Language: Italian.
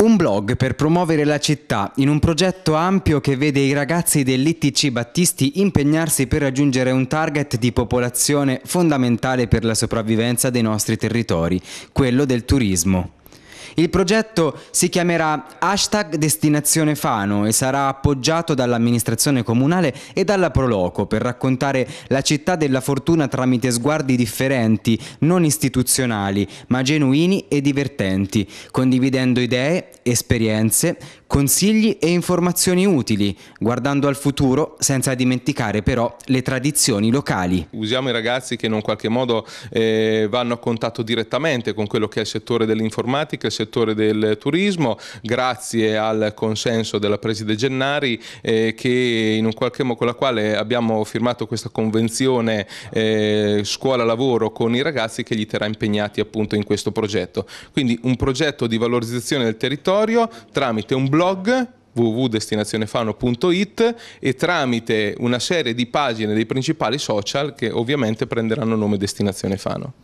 Un blog per promuovere la città in un progetto ampio che vede i ragazzi dell'ITC Battisti impegnarsi per raggiungere un target di popolazione fondamentale per la sopravvivenza dei nostri territori, quello del turismo. Il progetto si chiamerà hashtag Destinazione Fano e sarà appoggiato dall'amministrazione comunale e dalla Proloco per raccontare la città della fortuna tramite sguardi differenti, non istituzionali, ma genuini e divertenti, condividendo idee esperienze, consigli e informazioni utili, guardando al futuro senza dimenticare però le tradizioni locali. Usiamo i ragazzi che in un qualche modo eh, vanno a contatto direttamente con quello che è il settore dell'informatica, il settore del turismo, grazie al consenso della Preside Gennari eh, che in un qualche modo con la quale abbiamo firmato questa convenzione eh, scuola-lavoro con i ragazzi che li terrà impegnati appunto in questo progetto. Quindi un progetto di valorizzazione del territorio territorio tramite un blog www.destinazionefano.it e tramite una serie di pagine dei principali social che ovviamente prenderanno nome Destinazione Fano.